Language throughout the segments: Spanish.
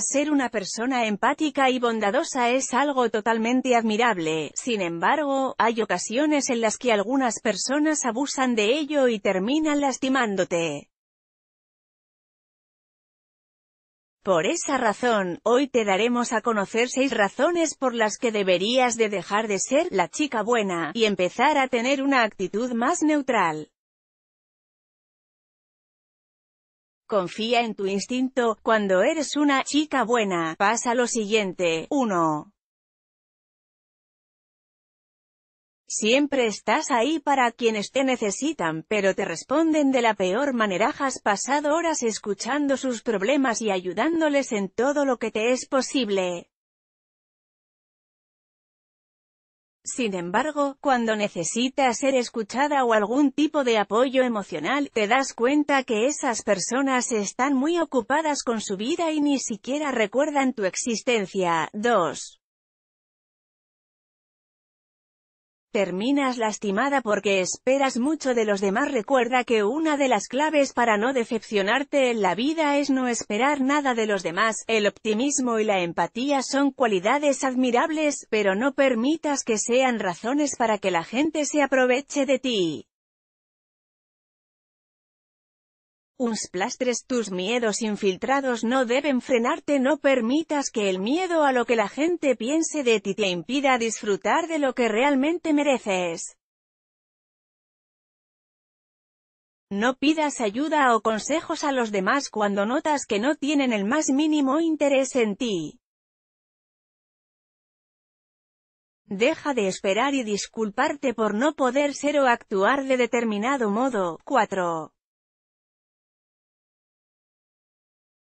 ser una persona empática y bondadosa es algo totalmente admirable, sin embargo, hay ocasiones en las que algunas personas abusan de ello y terminan lastimándote. Por esa razón, hoy te daremos a conocer 6 razones por las que deberías de dejar de ser la chica buena, y empezar a tener una actitud más neutral. Confía en tu instinto, cuando eres una chica buena, pasa lo siguiente, 1. Siempre estás ahí para quienes te necesitan, pero te responden de la peor manera. Has pasado horas escuchando sus problemas y ayudándoles en todo lo que te es posible. Sin embargo, cuando necesitas ser escuchada o algún tipo de apoyo emocional, te das cuenta que esas personas están muy ocupadas con su vida y ni siquiera recuerdan tu existencia. 2. Terminas lastimada porque esperas mucho de los demás. Recuerda que una de las claves para no decepcionarte en la vida es no esperar nada de los demás. El optimismo y la empatía son cualidades admirables, pero no permitas que sean razones para que la gente se aproveche de ti. Uns plastres tus miedos infiltrados no deben frenarte no permitas que el miedo a lo que la gente piense de ti te impida disfrutar de lo que realmente mereces. No pidas ayuda o consejos a los demás cuando notas que no tienen el más mínimo interés en ti. Deja de esperar y disculparte por no poder ser o actuar de determinado modo. 4.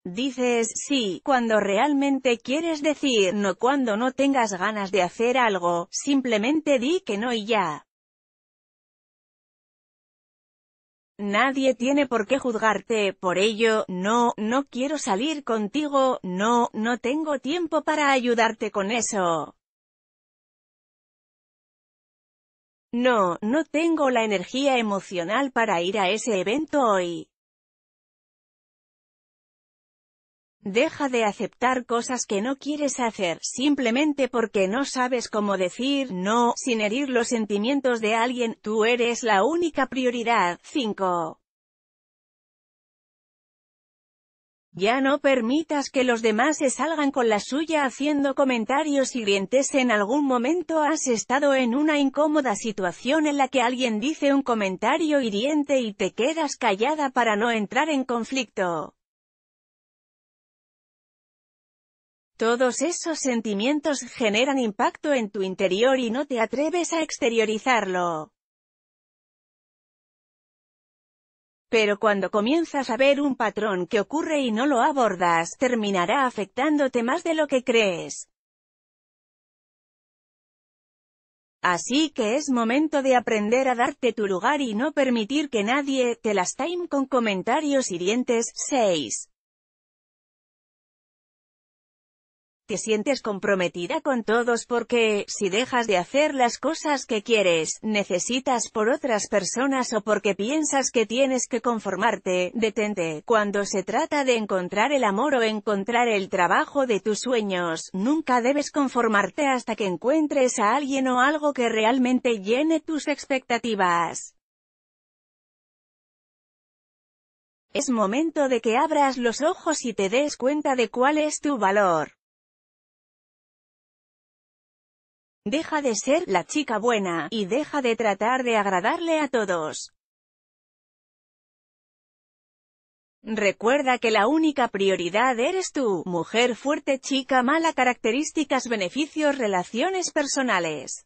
Dices sí cuando realmente quieres decir no cuando no tengas ganas de hacer algo, simplemente di que no y ya. Nadie tiene por qué juzgarte, por ello, no, no quiero salir contigo, no, no tengo tiempo para ayudarte con eso. No, no tengo la energía emocional para ir a ese evento hoy. Deja de aceptar cosas que no quieres hacer, simplemente porque no sabes cómo decir no, sin herir los sentimientos de alguien, tú eres la única prioridad. 5. Ya no permitas que los demás se salgan con la suya haciendo comentarios hirientes. En algún momento has estado en una incómoda situación en la que alguien dice un comentario hiriente y te quedas callada para no entrar en conflicto. Todos esos sentimientos generan impacto en tu interior y no te atreves a exteriorizarlo. Pero cuando comienzas a ver un patrón que ocurre y no lo abordas, terminará afectándote más de lo que crees. Así que es momento de aprender a darte tu lugar y no permitir que nadie te lastime con comentarios hirientes. 6. Te sientes comprometida con todos porque, si dejas de hacer las cosas que quieres, necesitas por otras personas o porque piensas que tienes que conformarte, detente. Cuando se trata de encontrar el amor o encontrar el trabajo de tus sueños, nunca debes conformarte hasta que encuentres a alguien o algo que realmente llene tus expectativas. Es momento de que abras los ojos y te des cuenta de cuál es tu valor. Deja de ser la chica buena, y deja de tratar de agradarle a todos. Recuerda que la única prioridad eres tú, mujer fuerte chica mala características beneficios relaciones personales.